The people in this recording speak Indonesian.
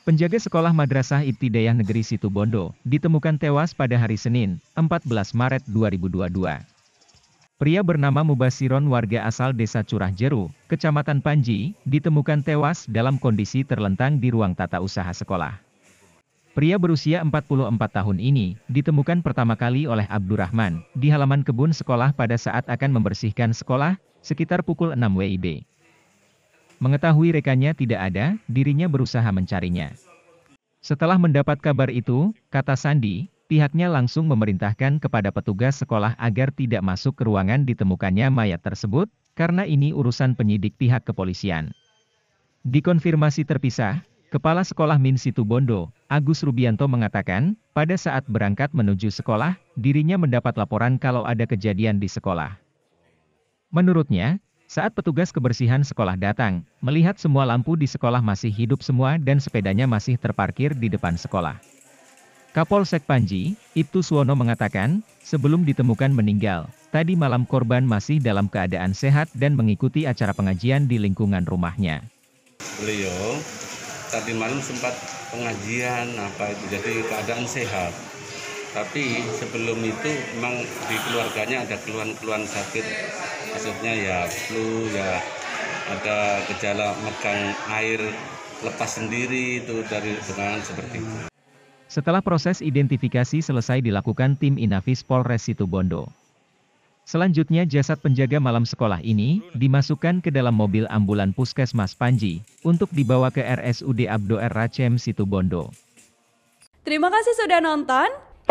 Penjaga sekolah Madrasah Ibtidayah Negeri Situbondo, ditemukan tewas pada hari Senin, 14 Maret 2022. Pria bernama Mubasiron warga asal desa Curah Jeru, Kecamatan Panji, ditemukan tewas dalam kondisi terlentang di ruang tata usaha sekolah. Pria berusia 44 tahun ini, ditemukan pertama kali oleh Abdurrahman, di halaman kebun sekolah pada saat akan membersihkan sekolah, sekitar pukul 6 WIB. Mengetahui rekannya tidak ada, dirinya berusaha mencarinya. Setelah mendapat kabar itu, kata Sandi, pihaknya langsung memerintahkan kepada petugas sekolah agar tidak masuk ke ruangan ditemukannya mayat tersebut, karena ini urusan penyidik pihak kepolisian. Dikonfirmasi terpisah, Kepala Sekolah Min Bondo, Agus Rubianto mengatakan, pada saat berangkat menuju sekolah, dirinya mendapat laporan kalau ada kejadian di sekolah. Menurutnya, saat petugas kebersihan sekolah datang, melihat semua lampu di sekolah masih hidup semua dan sepedanya masih terparkir di depan sekolah. Kapolsek Panji, Ibtu Suwono mengatakan, sebelum ditemukan meninggal, tadi malam korban masih dalam keadaan sehat dan mengikuti acara pengajian di lingkungan rumahnya. Beliau tadi malam sempat pengajian apa itu, jadi keadaan sehat tapi sebelum itu memang di keluarganya ada keluhan-keluhan sakit maksudnya ya flu ya ada gejala megang air lepas sendiri itu dari dengan seperti itu. Setelah proses identifikasi selesai dilakukan tim Inafis Polres Situbondo. Selanjutnya jasad penjaga malam sekolah ini dimasukkan ke dalam mobil ambulan Puskesmas Panji untuk dibawa ke RSUD Abdo R. Racem Situbondo. Terima kasih sudah nonton.